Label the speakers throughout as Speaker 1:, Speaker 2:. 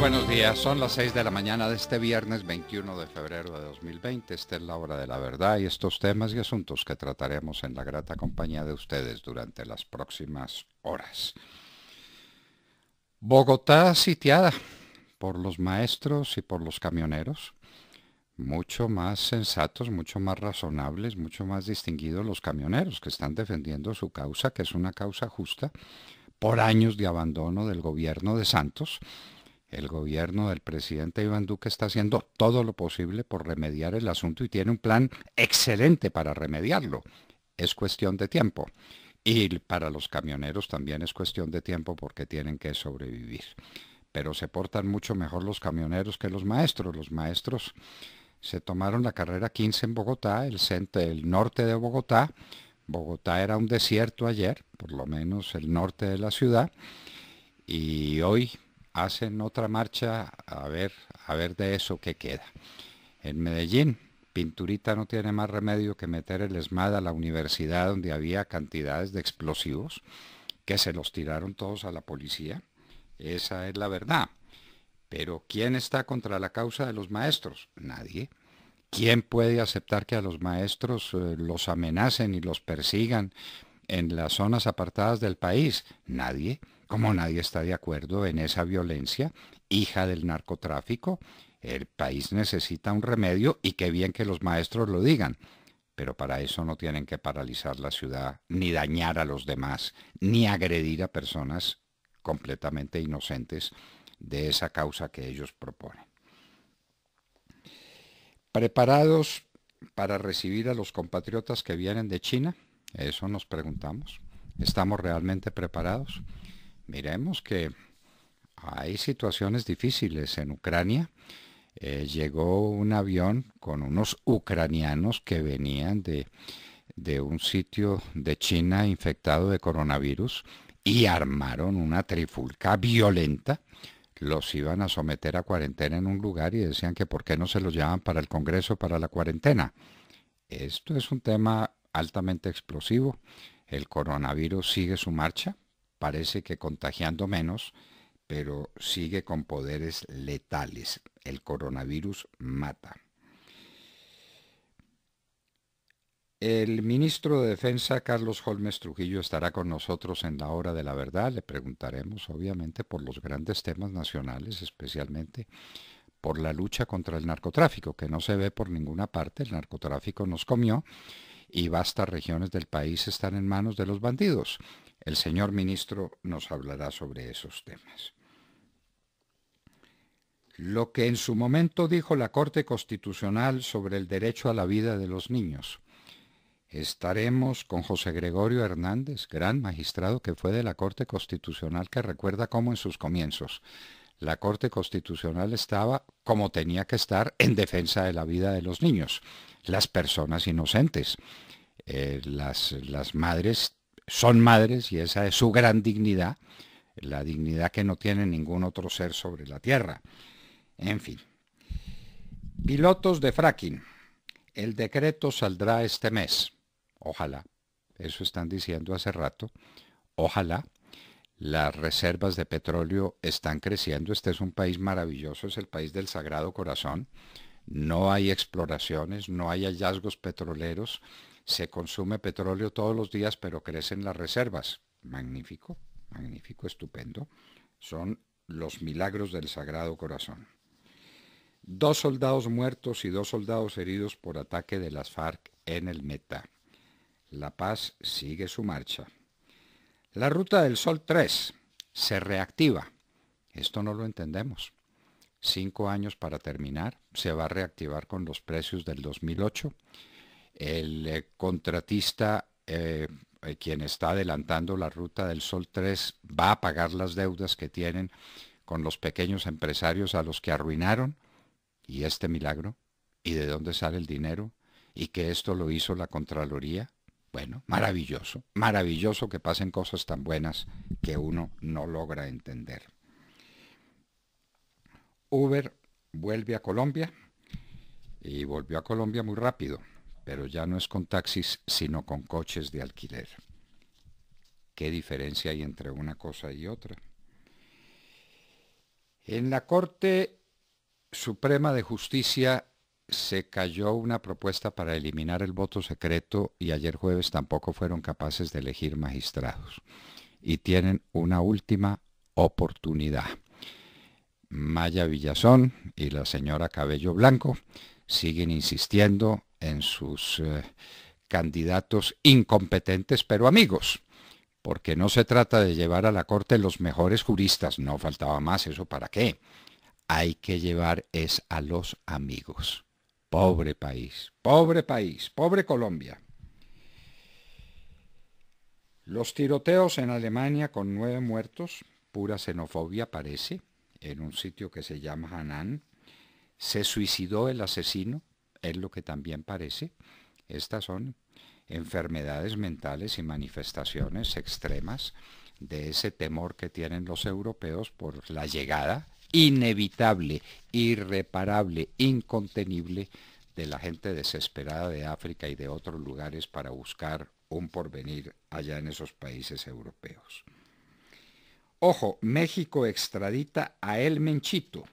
Speaker 1: buenos días, son las 6 de la mañana de este viernes 21 de febrero de 2020. Esta es la hora de la verdad y estos temas y asuntos que trataremos en la grata compañía de ustedes durante las próximas horas. Bogotá sitiada por los maestros y por los camioneros. Mucho más sensatos, mucho más razonables, mucho más distinguidos los camioneros que están defendiendo su causa, que es una causa justa, por años de abandono del gobierno de Santos el gobierno del presidente Iván Duque está haciendo todo lo posible por remediar el asunto y tiene un plan excelente para remediarlo. Es cuestión de tiempo. Y para los camioneros también es cuestión de tiempo porque tienen que sobrevivir. Pero se portan mucho mejor los camioneros que los maestros. Los maestros se tomaron la carrera 15 en Bogotá, el, centro, norte de Bogotá. Bogotá era un desierto ayer, por lo menos el norte de la ciudad. Y hoy hacen otra marcha a ver, a ver de eso qué queda. En Medellín, Pinturita no tiene más remedio que meter el ESMAD a la universidad donde había cantidades de explosivos que se los tiraron todos a la policía. Esa es la verdad. Pero ¿quién está contra la causa de los maestros? Nadie. ¿Quién puede aceptar que a los maestros eh, los amenacen y los persigan en las zonas apartadas del país? Nadie como nadie está de acuerdo en esa violencia, hija del narcotráfico, el país necesita un remedio y qué bien que los maestros lo digan. Pero para eso no tienen que paralizar la ciudad, ni dañar a los demás, ni agredir a personas completamente inocentes de esa causa que ellos proponen. ¿Preparados para recibir a los compatriotas que vienen de China? Eso nos preguntamos. ¿Estamos realmente preparados? Miremos que hay situaciones difíciles en Ucrania. Eh, llegó un avión con unos ucranianos que venían de, de un sitio de China infectado de coronavirus y armaron una trifulca violenta los iban a someter a cuarentena en un lugar y decían que por qué no se los llevan para el Congreso para la cuarentena. Esto es un tema altamente explosivo. El coronavirus sigue su marcha parece que contagiando menos, pero sigue con poderes letales. El coronavirus mata. El ministro de Defensa, Carlos Holmes Trujillo, estará con nosotros en la hora de la verdad. Le preguntaremos, obviamente, por los grandes temas nacionales, especialmente por la lucha contra el narcotráfico, que no se ve por ninguna parte. El narcotráfico nos comió y vastas regiones del país están en manos de los bandidos. El señor ministro nos hablará sobre esos temas. Lo que en su momento dijo la Corte Constitucional sobre el derecho a la vida de los niños. Estaremos con José Gregorio Hernández, gran magistrado que fue de la Corte Constitucional, que recuerda cómo en sus comienzos la Corte Constitucional estaba como tenía que estar en defensa de la vida de los niños, las personas inocentes. Eh, las, las madres son madres y esa es su gran dignidad, la dignidad que no tiene ningún otro ser sobre la Tierra. En fin. Pilotos de fracking. El decreto saldrá este mes. Ojalá. Eso están diciendo hace rato. Ojalá. Las reservas de petróleo están creciendo. Este es un país maravilloso, es el país del Sagrado Corazón. No hay exploraciones, no hay hallazgos petroleros se consume petróleo todos los días, pero crecen las reservas. Magnífico, magnífico, estupendo. Son los milagros del Sagrado Corazón. Dos soldados muertos y dos soldados heridos por ataque de las FARC en el Meta. La paz sigue su marcha. La ruta del Sol 3 se reactiva. Esto no lo entendemos. Cinco años para terminar. Se va a reactivar con los precios del 2008. El eh, contratista, eh, eh, quien está adelantando la ruta del Sol 3, va a pagar las deudas que tienen con los pequeños empresarios a los que arruinaron. ¿Y este milagro? ¿Y de dónde sale el dinero? ¿Y que esto lo hizo la Contraloría? Bueno, maravilloso, maravilloso que pasen cosas tan buenas que uno no logra entender. Uber vuelve a Colombia y volvió a Colombia muy rápido pero ya no es con taxis, sino con coches de alquiler. ¿Qué diferencia hay entre una cosa y otra? En la Corte Suprema de Justicia se cayó una propuesta para eliminar el voto secreto y ayer jueves tampoco fueron capaces de elegir magistrados. Y tienen una última oportunidad. Maya Villazón y la señora Cabello Blanco siguen insistiendo en sus eh, candidatos incompetentes pero amigos, porque no se trata de llevar a la corte los mejores juristas, no faltaba más eso para qué. Hay que llevar es a los amigos. Pobre país, pobre país, pobre Colombia. Los tiroteos en Alemania con nueve muertos, pura xenofobia parece, en un sitio que se llama Hanan. Se suicidó el asesino, es lo que también parece. Estas son enfermedades mentales y manifestaciones extremas de ese temor que tienen los europeos por la llegada inevitable, irreparable, incontenible de la gente desesperada de África y de otros lugares para buscar un porvenir allá en esos países europeos. Ojo, México extradita a El Menchito,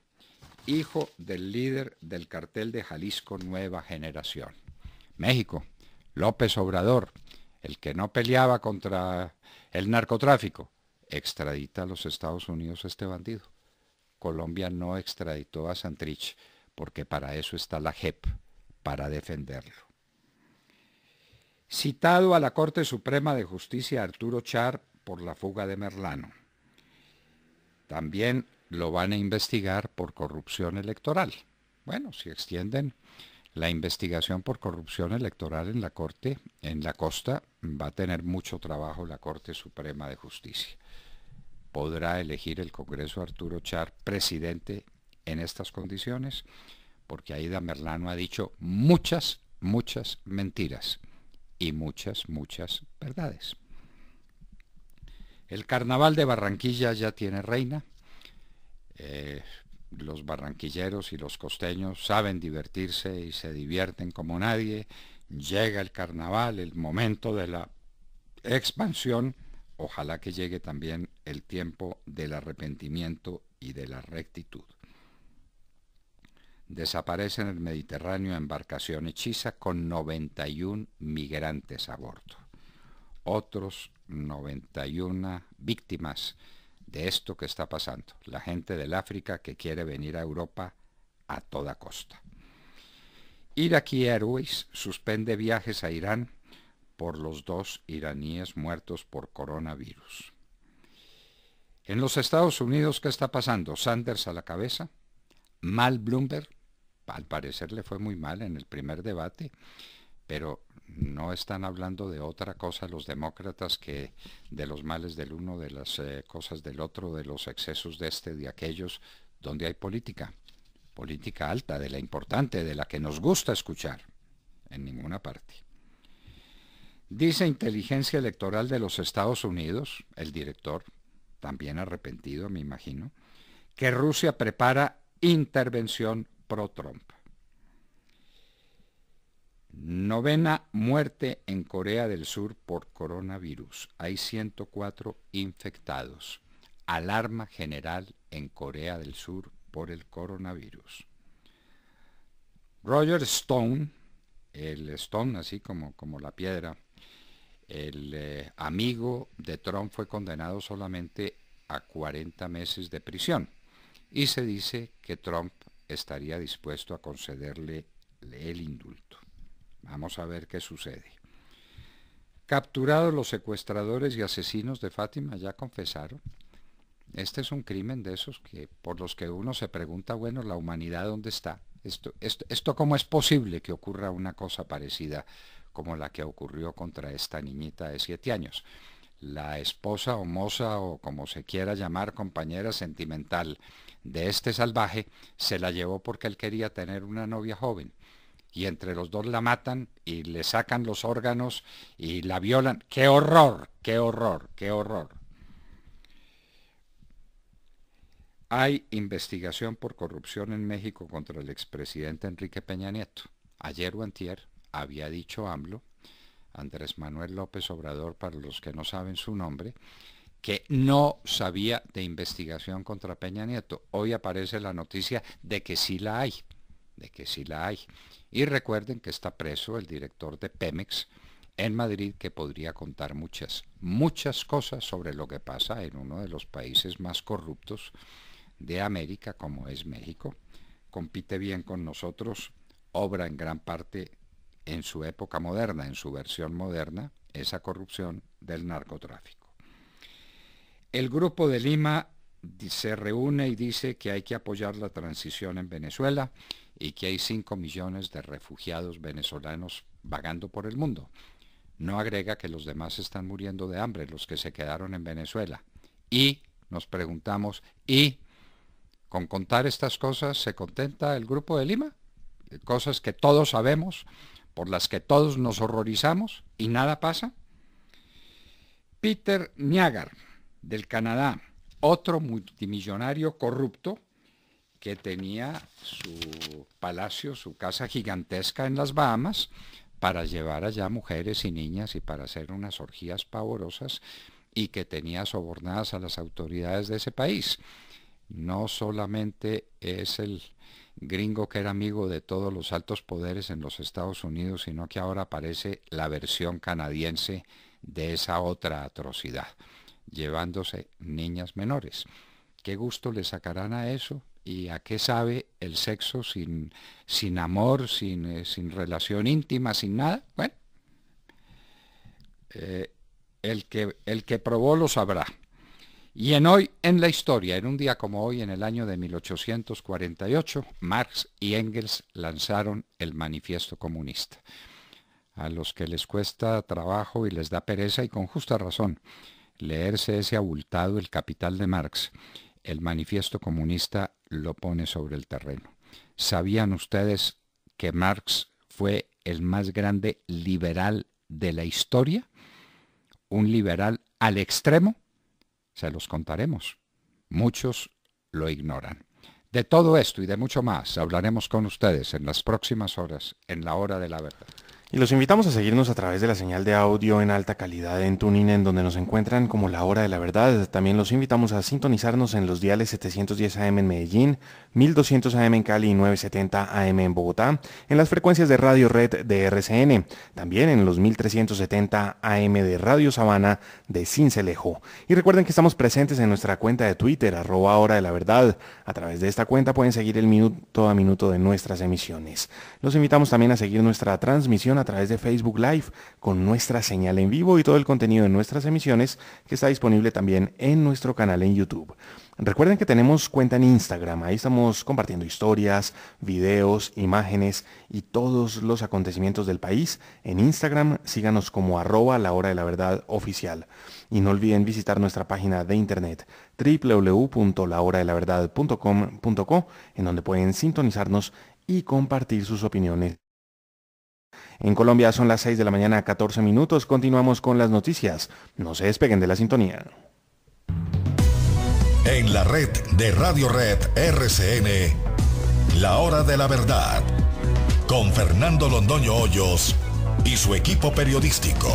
Speaker 1: hijo del líder del cartel de Jalisco Nueva Generación. México, López Obrador, el que no peleaba contra el narcotráfico, extradita a los Estados Unidos a este bandido. Colombia no extraditó a Santrich porque para eso está la JEP, para defenderlo. Citado a la Corte Suprema de Justicia Arturo Char por la fuga de Merlano. También lo van a investigar por corrupción electoral. Bueno, si extienden la investigación por corrupción electoral en la Corte, en la costa, va a tener mucho trabajo la Corte Suprema de Justicia. ¿Podrá elegir el Congreso Arturo Char presidente en estas condiciones? Porque Aida Merlano ha dicho muchas, muchas mentiras y muchas, muchas verdades. El carnaval de Barranquilla ya tiene reina. Eh, los barranquilleros y los costeños saben divertirse y se divierten como nadie. Llega el carnaval, el momento de la expansión. Ojalá que llegue también el tiempo del arrepentimiento y de la rectitud. Desaparece en el Mediterráneo embarcación hechiza con 91 migrantes a bordo. Otros 91 víctimas de esto que está pasando, la gente del África que quiere venir a Europa a toda costa. y Airways suspende viajes a Irán por los dos iraníes muertos por coronavirus. En los Estados Unidos, ¿qué está pasando? Sanders a la cabeza, mal Bloomberg, al parecer le fue muy mal en el primer debate, pero no están hablando de otra cosa los demócratas que de los males del uno, de las eh, cosas del otro, de los excesos de este, de aquellos, donde hay política, política alta, de la importante, de la que nos gusta escuchar, en ninguna parte. Dice Inteligencia Electoral de los Estados Unidos, el director, también arrepentido me imagino, que Rusia prepara intervención pro-Trump. Novena muerte en Corea del Sur por coronavirus. Hay 104 infectados. Alarma general en Corea del Sur por el coronavirus. Roger Stone, el Stone así como, como la piedra, el eh, amigo de Trump fue condenado solamente a 40 meses de prisión y se dice que Trump estaría dispuesto a concederle el indulto. Vamos a ver qué sucede. Capturados los secuestradores y asesinos de Fátima, ya confesaron. Este es un crimen de esos que, por los que uno se pregunta, bueno, la humanidad dónde está. Esto, esto, esto cómo es posible que ocurra una cosa parecida como la que ocurrió contra esta niñita de siete años. La esposa o moza o como se quiera llamar compañera sentimental de este salvaje se la llevó porque él quería tener una novia joven y entre los dos la matan y le sacan los órganos y la violan. ¡Qué horror! ¡Qué horror! ¡Qué horror! Hay investigación por corrupción en México contra el expresidente Enrique Peña Nieto. Ayer o antier había dicho AMLO, Andrés Manuel López Obrador, para los que no saben su nombre, que no sabía de investigación contra Peña Nieto. Hoy aparece la noticia de que sí la hay, de que sí la hay. Y recuerden que está preso el director de Pemex en Madrid que podría contar muchas, muchas cosas sobre lo que pasa en uno de los países más corruptos de América como es México. Compite bien con nosotros, obra en gran parte en su época moderna, en su versión moderna, esa corrupción del narcotráfico. El Grupo de Lima se reúne y dice que hay que apoyar la transición en Venezuela y que hay 5 millones de refugiados venezolanos vagando por el mundo. No agrega que los demás están muriendo de hambre, los que se quedaron en Venezuela. Y nos preguntamos, ¿y con contar estas cosas se contenta el grupo de Lima? Cosas que todos sabemos, por las que todos nos horrorizamos y nada pasa. Peter Niagar, del Canadá, otro multimillonario corrupto que tenía su palacio, su casa gigantesca en las Bahamas, para llevar allá mujeres y niñas y para hacer unas orgías pavorosas y que tenía sobornadas a las autoridades de ese país. No solamente es el gringo que era amigo de todos los altos poderes en los Estados Unidos, sino que ahora aparece la versión canadiense de esa otra atrocidad llevándose niñas menores. ¿Qué gusto le sacarán a eso? ¿Y a qué sabe el sexo sin, sin amor, sin, eh, sin relación íntima, sin nada? Bueno, eh, el, que, el que probó lo sabrá. Y en hoy, en la historia, en un día como hoy, en el año de 1848, Marx y Engels lanzaron el manifiesto comunista. A los que les cuesta trabajo y les da pereza y con justa razón Leerse ese abultado El Capital de Marx, el manifiesto comunista lo pone sobre el terreno. ¿Sabían ustedes que Marx fue el más grande liberal de la historia? ¿Un liberal al extremo? Se los contaremos. Muchos lo ignoran. De todo esto y de mucho más hablaremos con ustedes en las próximas horas, en la hora de la verdad. Y los invitamos a seguirnos a través de la señal de audio en alta calidad en Tunin, en donde nos encuentran
Speaker 2: como la hora de la verdad. También los invitamos a sintonizarnos en los diales 710 AM en Medellín, 1200 AM en Cali y 970 AM en Bogotá, en las frecuencias de Radio Red de RCN, también en los 1370 AM de Radio Sabana de Cincelejo. Y recuerden que estamos presentes en nuestra cuenta de Twitter, arroba hora de la verdad. A través de esta cuenta pueden seguir el minuto a minuto de nuestras emisiones. Los invitamos también a seguir nuestra transmisión a través de Facebook Live con nuestra señal en vivo y todo el contenido de nuestras emisiones que está disponible también en nuestro canal en YouTube. Recuerden que tenemos cuenta en Instagram, ahí estamos compartiendo historias, videos, imágenes y todos los acontecimientos del país. En Instagram síganos como arroba la hora de la verdad oficial. Y no olviden visitar nuestra página de internet www.lahoradelaverdad.com.co en donde pueden sintonizarnos y compartir sus opiniones en Colombia son las 6 de la mañana, 14 minutos. Continuamos con las noticias. No se despeguen de la sintonía.
Speaker 1: En la red de Radio Red RCN,
Speaker 2: la hora de la verdad, con Fernando Londoño Hoyos y su equipo periodístico.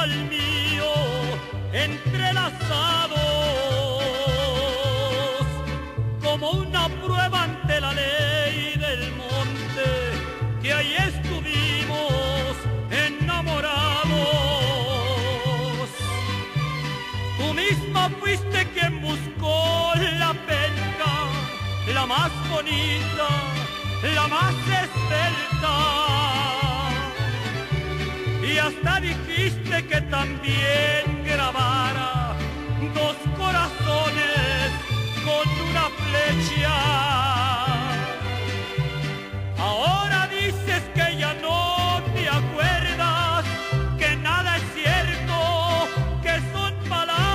Speaker 3: al mío entrelazados como una prueba ante la ley del monte que ahí estuvimos enamorados tú misma fuiste quien buscó la penca la más bonita la más esbelta hasta dijiste que también grabara dos corazones con una flecha. Ahora dices que ya no te acuerdas, que nada es cierto, que son palabras.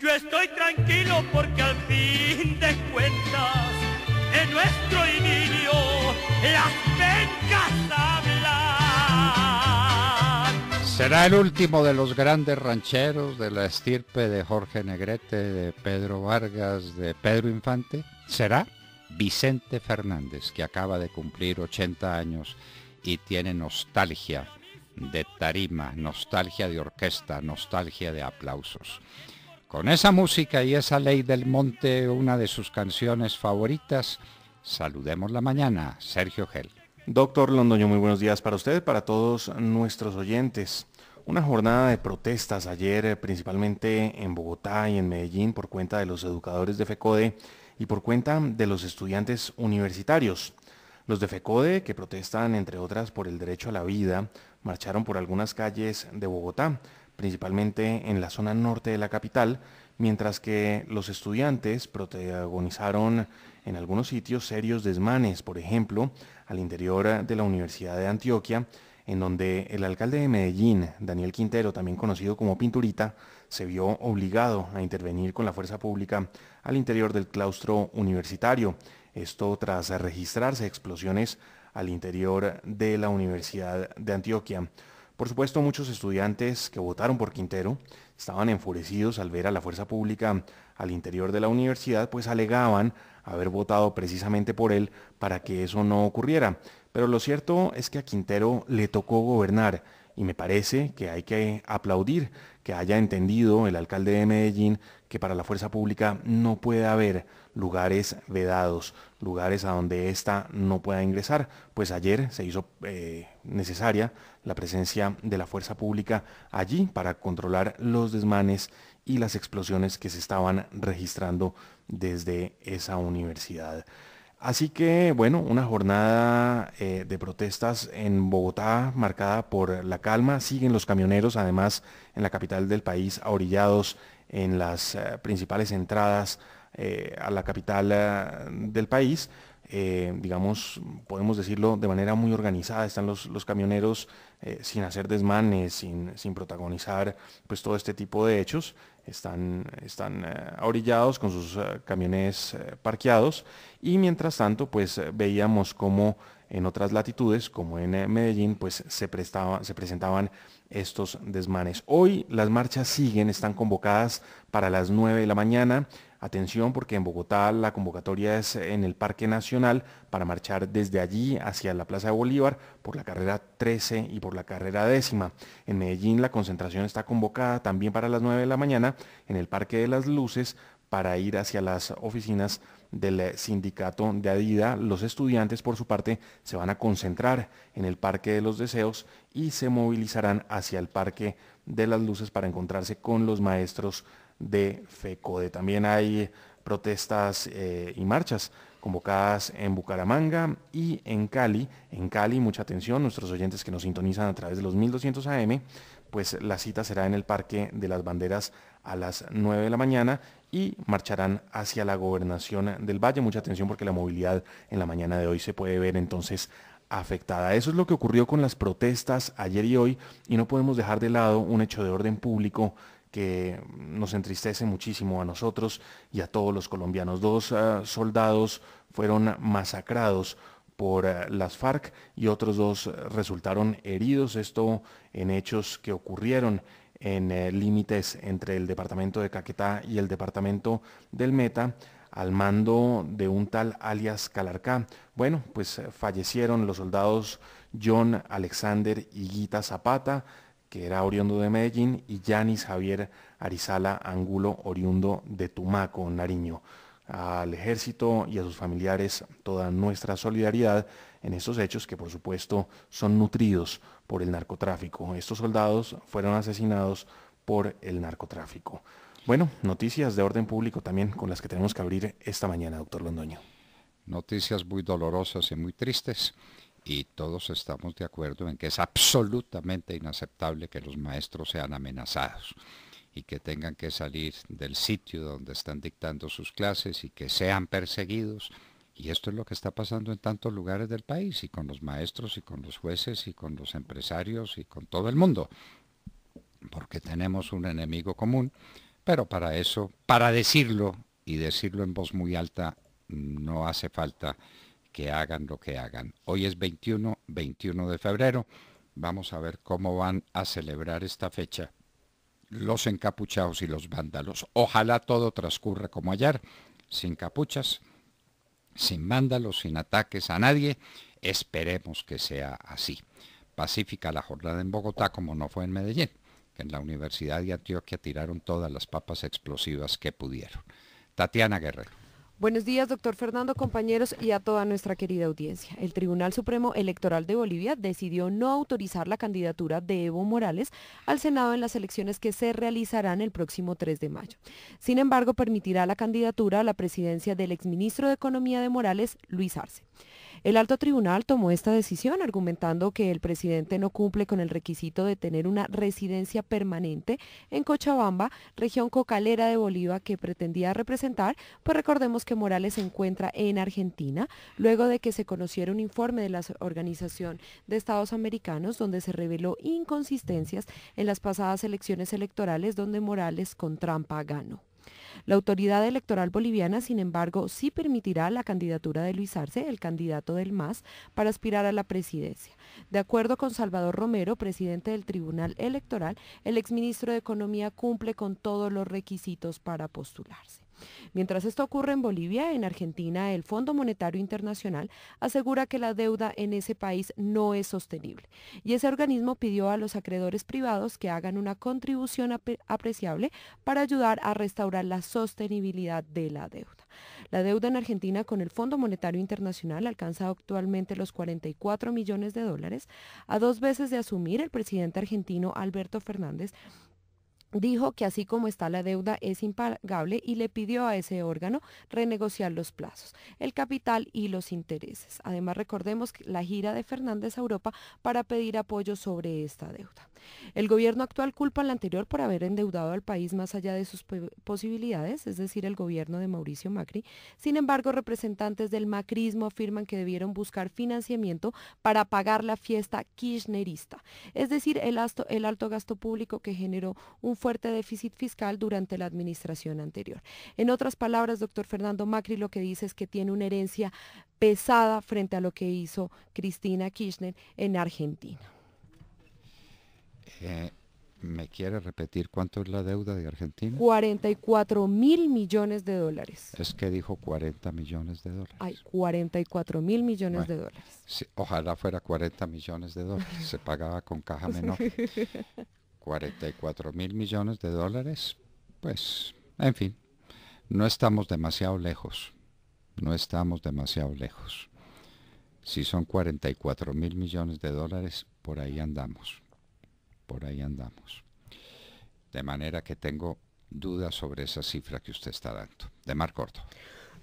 Speaker 3: Yo estoy tranquilo porque al fin de cuentas nuestro idilio
Speaker 1: Será el último de los grandes rancheros de la estirpe de Jorge Negrete, de Pedro Vargas, de Pedro Infante. Será Vicente Fernández, que acaba de cumplir 80 años y tiene nostalgia de tarima, nostalgia de orquesta, nostalgia de aplausos. Con esa música y esa ley del monte, una de sus canciones favoritas, Saludemos la mañana, Sergio Gel. Doctor Londoño, muy buenos días para usted, para todos
Speaker 2: nuestros oyentes. Una jornada de protestas ayer, eh, principalmente en Bogotá y en Medellín, por cuenta de los educadores de FECODE y por cuenta de los estudiantes universitarios. Los de FECODE, que protestan, entre otras, por el derecho a la vida, marcharon por algunas calles de Bogotá, principalmente en la zona norte de la capital, mientras que los estudiantes protagonizaron en algunos sitios serios desmanes, por ejemplo, al interior eh, de la Universidad de Antioquia, en donde el alcalde de Medellín, Daniel Quintero, también conocido como Pinturita, se vio obligado a intervenir con la fuerza pública al interior del claustro universitario. Esto tras registrarse explosiones al interior de la Universidad de Antioquia. Por supuesto, muchos estudiantes que votaron por Quintero estaban enfurecidos al ver a la fuerza pública al interior de la universidad, pues alegaban haber votado precisamente por él para que eso no ocurriera. Pero lo cierto es que a Quintero le tocó gobernar y me parece que hay que aplaudir que haya entendido el alcalde de Medellín que para la fuerza pública no puede haber lugares vedados, lugares a donde ésta no pueda ingresar, pues ayer se hizo eh, necesaria la presencia de la fuerza pública allí para controlar los desmanes y las explosiones que se estaban registrando desde esa universidad. Así que, bueno, una jornada eh, de protestas en Bogotá marcada por la calma. Siguen los camioneros, además, en la capital del país, ahorillados en las eh, principales entradas eh, a la capital del país. digamos, podemos decirlo de manera muy organizada, están los, los camioneros eh, sin hacer desmanes, sin, protagonizar pues todo este tipo de hechos, están, están eh, orillados con sus eh, camiones parqueados y mientras tanto pues veíamos cómo en otras latitudes, como en Medellín, pues se, se presentaban estos desmanes. Hoy las marchas siguen, están convocadas para las 9 de la mañana. Atención porque en Bogotá la convocatoria es en el Parque Nacional para marchar desde allí hacia la Plaza de Bolívar por la carrera 13 y por la carrera décima. En Medellín la concentración está convocada también para las 9 de la mañana en el Parque de las Luces para ir hacia las oficinas del sindicato de Adida. Los estudiantes, por su parte, se van a concentrar en el Parque de los Deseos y se movilizarán hacia el Parque de las Luces para encontrarse con los maestros de FECODE. También hay protestas eh, y marchas convocadas en Bucaramanga y en Cali. En Cali, mucha atención, nuestros oyentes que nos sintonizan a través de los 1200 AM, pues la cita será en el Parque de las Banderas a las 9 de la mañana y marcharán hacia la gobernación del Valle. Mucha atención porque la movilidad en la mañana de hoy se puede ver entonces afectada. Eso es lo que ocurrió con las protestas ayer y hoy y no podemos dejar de lado un hecho de orden público que nos entristece muchísimo a nosotros y a todos los colombianos. Dos ah, soldados fueron masacrados por ah, las FARC y otros dos ah, resultaron heridos, esto en hechos que ocurrieron en eh, límites entre el departamento de Caquetá y el departamento del Meta, al mando de un tal alias Calarcá. Bueno, pues eh, fallecieron los soldados John Alexander y Guita Zapata, que era oriundo de Medellín, y Yanis Javier Arizala Angulo, oriundo de Tumaco, Nariño. Al ejército y a sus familiares toda nuestra solidaridad en estos hechos que por supuesto son nutridos por el narcotráfico. Estos soldados fueron asesinados por el narcotráfico. Bueno,
Speaker 1: noticias de orden público también con las que tenemos que abrir esta mañana, doctor Londoño. Noticias muy dolorosas y muy tristes y todos estamos de acuerdo en que es absolutamente inaceptable que los maestros sean amenazados y que tengan que salir del sitio donde están dictando sus clases y que sean perseguidos. Y esto es lo que está pasando en tantos lugares del país y con los maestros y con los jueces y con los empresarios y con todo el mundo, porque tenemos un enemigo común, pero para eso, para decirlo y decirlo en voz muy alta, no hace falta que hagan lo que hagan. Hoy es 21, 21 de febrero. Vamos a ver cómo van a celebrar esta fecha los encapuchados y los vándalos. Ojalá todo transcurra como ayer, sin capuchas, sin vándalos, sin ataques a nadie. Esperemos que sea así. Pacífica la jornada en Bogotá como no fue en Medellín, que en la Universidad de Antioquia tiraron todas las papas explosivas que pudieron. Tatiana Guerrero.
Speaker 4: Buenos días, doctor Fernando, compañeros y a toda nuestra querida audiencia. El Tribunal Supremo Electoral de Bolivia decidió no autorizar la candidatura de Evo Morales al Senado en las elecciones que se realizarán el próximo 3 de mayo. Sin embargo, permitirá la candidatura a la presidencia del exministro de Economía de Morales, Luis Arce. El alto tribunal tomó esta decisión argumentando que el presidente no cumple con el requisito de tener una residencia permanente en Cochabamba, región cocalera de Bolívar que pretendía representar, pues recordemos que Morales se encuentra en Argentina, luego de que se conociera un informe de la Organización de Estados Americanos donde se reveló inconsistencias en las pasadas elecciones electorales donde Morales con trampa ganó. La autoridad electoral boliviana, sin embargo, sí permitirá la candidatura de Luis Arce, el candidato del MAS, para aspirar a la presidencia. De acuerdo con Salvador Romero, presidente del Tribunal Electoral, el exministro de Economía cumple con todos los requisitos para postularse. Mientras esto ocurre en Bolivia, en Argentina el Fondo Monetario Internacional asegura que la deuda en ese país no es sostenible y ese organismo pidió a los acreedores privados que hagan una contribución apreciable para ayudar a restaurar la sostenibilidad de la deuda. La deuda en Argentina con el Fondo Monetario Internacional alcanza actualmente los 44 millones de dólares, a dos veces de asumir el presidente argentino Alberto Fernández dijo que así como está la deuda es impagable y le pidió a ese órgano renegociar los plazos, el capital y los intereses. Además, recordemos la gira de Fernández a Europa para pedir apoyo sobre esta deuda. El gobierno actual culpa al anterior por haber endeudado al país más allá de sus posibilidades, es decir, el gobierno de Mauricio Macri. Sin embargo, representantes del macrismo afirman que debieron buscar financiamiento para pagar la fiesta kirchnerista, es decir, el, alto gasto público que generó un fuerte déficit fiscal durante la administración anterior. En otras palabras, doctor Fernando Macri lo que dice es que tiene una herencia pesada frente a lo que hizo Cristina Kirchner en Argentina.
Speaker 1: ¿Me quiere repetir cuánto es la deuda de Argentina?
Speaker 4: 44 mil millones de dólares.
Speaker 1: Es que dijo 40 millones de dólares.
Speaker 4: Hay 44 mil millones de dólares.
Speaker 1: ojalá fuera 40 millones de dólares. Se pagaba con caja menor. 44 mil millones de dólares, pues, en fin, no estamos demasiado lejos. No estamos demasiado lejos. Si son 44 mil millones de dólares, por ahí andamos por ahí andamos. De manera que tengo dudas sobre esa cifra que usted está dando. De Mar Corto.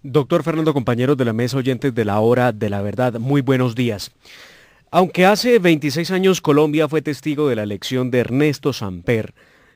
Speaker 5: Doctor Fernando, compañeros de la mesa oyentes de la hora de la verdad, muy buenos días. Aunque hace 26 años Colombia fue testigo de la elección de Ernesto Samper,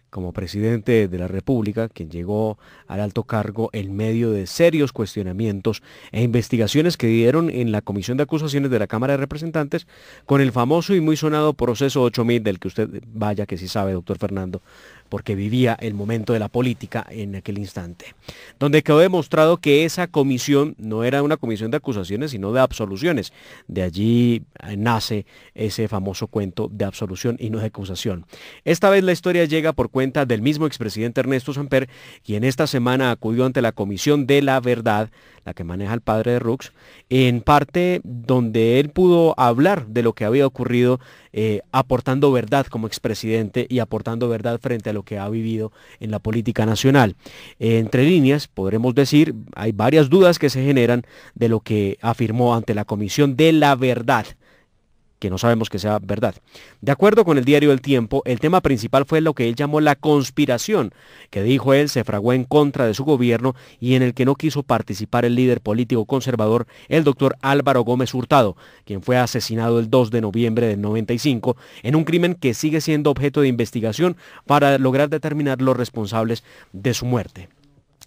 Speaker 5: como presidente de la República, quien llegó al alto cargo en medio de serios cuestionamientos e investigaciones que dieron en la Comisión de Acusaciones de la Cámara de Representantes con el famoso y muy sonado proceso 8000 del que usted vaya que sí sabe, doctor Fernando, porque vivía el momento de la política en aquel instante, donde quedó demostrado que esa comisión no era una comisión de acusaciones, sino de absoluciones. De allí eh, nace ese famoso cuento de absolución y no de acusación. Esta vez la historia llega por cuenta del mismo expresidente Ernesto Samper, quien esta semana acudió ante la Comisión de la Verdad, la que maneja el padre de Rux, en parte donde él pudo hablar de lo que había ocurrido eh, aportando verdad como expresidente y aportando verdad frente a lo que ha vivido en la política nacional. entre líneas, podremos decir, hay varias dudas que se generan de lo que afirmó ante la Comisión de la Verdad que no sabemos que sea verdad. De acuerdo con el diario El Tiempo, el tema principal fue lo que él llamó la conspiración, que dijo él se fraguó en contra de su gobierno y en el que no quiso participar el líder político conservador, el doctor Álvaro Gómez Hurtado, quien fue asesinado el 2 de noviembre del 95, en un crimen que sigue siendo objeto de investigación para lograr determinar los responsables de su muerte.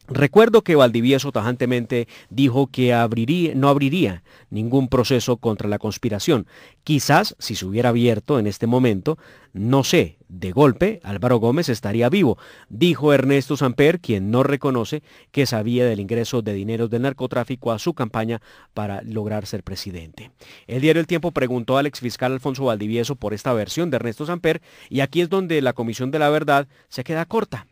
Speaker 5: Recuerdo que Valdivieso tajantemente dijo que no abriría ningún proceso contra la conspiración. Quizás si se hubiera abierto en este momento, no sé, de golpe Álvaro Gómez estaría vivo, dijo Ernesto Samper, quien no reconoce que sabía del ingreso de dineros del narcotráfico a su campaña para lograr ser presidente. El diario El Tiempo preguntó al exfiscal Alfonso Valdivieso por esta versión de Ernesto Samper y aquí es donde la Comisión de la Verdad se queda corta.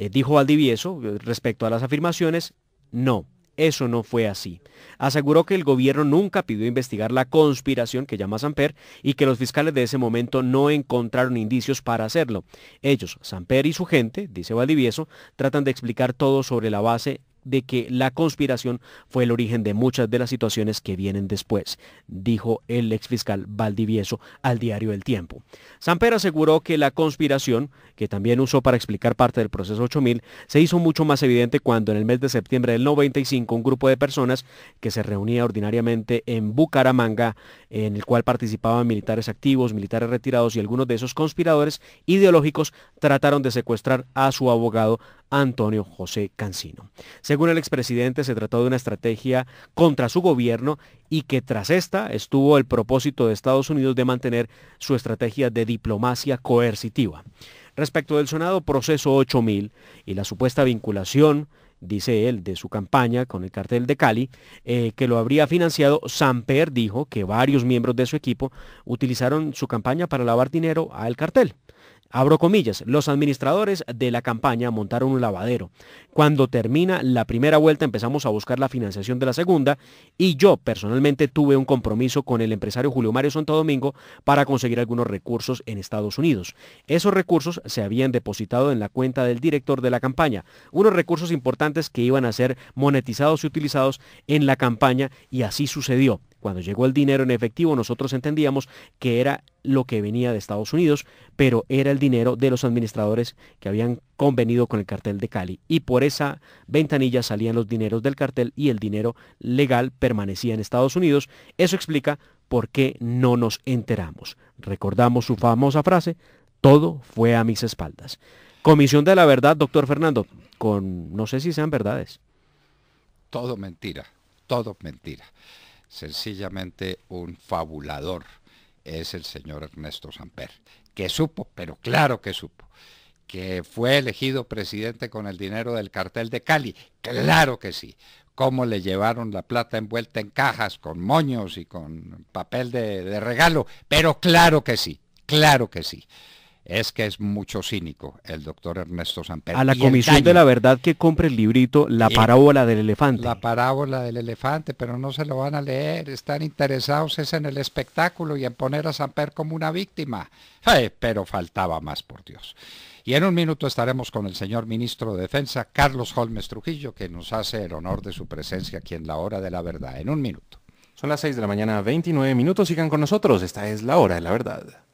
Speaker 5: Eh, dijo Valdivieso eh, respecto a las afirmaciones, no, eso no fue así. Aseguró que el gobierno nunca pidió investigar la conspiración que llama Samper y que los fiscales de ese momento no encontraron indicios para hacerlo. Ellos, Samper y su gente, dice Valdivieso, tratan de explicar todo sobre la base de que la conspiración fue el origen de muchas de las situaciones que vienen después, dijo el exfiscal Valdivieso al diario El Tiempo. Samper aseguró que la conspiración, que también usó para explicar parte del proceso 8000, se hizo mucho más evidente cuando en el mes de septiembre del 95 un grupo de personas que se reunía ordinariamente en Bucaramanga en el cual participaban militares activos, militares retirados y algunos de esos conspiradores ideológicos trataron de secuestrar a su abogado Antonio José Cancino. Según el expresidente, se trató de una estrategia contra su gobierno y que tras esta estuvo el propósito de Estados Unidos de mantener su estrategia de diplomacia coercitiva. Respecto del sonado proceso 8000 y la supuesta vinculación dice él, de su campaña con el cartel de Cali, eh, que lo habría financiado, Samper dijo que varios miembros de su equipo utilizaron su campaña para lavar dinero al cartel. Abro comillas, los administradores de la campaña montaron un lavadero. Cuando termina la primera vuelta empezamos a buscar la financiación de la segunda y yo personalmente tuve un compromiso con el empresario Julio Mario Santo Domingo para conseguir algunos recursos en Estados Unidos. Esos recursos se habían depositado en la cuenta del director de la campaña, unos recursos importantes que iban a ser monetizados y utilizados en la campaña y así sucedió. Cuando llegó el dinero en efectivo nosotros entendíamos que era lo que venía de Estados Unidos, pero era el dinero de los administradores que habían convenido con el cartel de Cali. Y por esa ventanilla salían los dineros del cartel y el dinero legal permanecía en Estados Unidos. Eso explica por qué no nos enteramos. Recordamos su famosa frase, todo fue a mis espaldas. Comisión de la Verdad, doctor Fernando, con no sé si sean verdades.
Speaker 1: Todo mentira, todo mentira. Sencillamente un fabulador es el señor Ernesto Samper, que supo, pero claro que supo, que fue elegido presidente con el dinero del cartel de Cali, claro que sí, cómo le llevaron la plata envuelta en cajas, con moños y con papel de, de regalo, pero claro que sí, claro que sí es que es mucho cínico el doctor Ernesto Samper. A la Comisión de la
Speaker 5: Verdad que compre el
Speaker 1: librito La parábola del elefante. La parábola del elefante, pero no se lo van a leer, están interesados es en el espectáculo y en poner a Samper como una víctima. pero faltaba más, por Dios. Y en un minuto estaremos con el señor ministro de Defensa, Carlos Holmes Trujillo, que nos hace el honor de su presencia aquí en la hora de la verdad. En un minuto. Son las 6 de la mañana, 29 minutos. Sigan con nosotros. Esta es la hora de la verdad.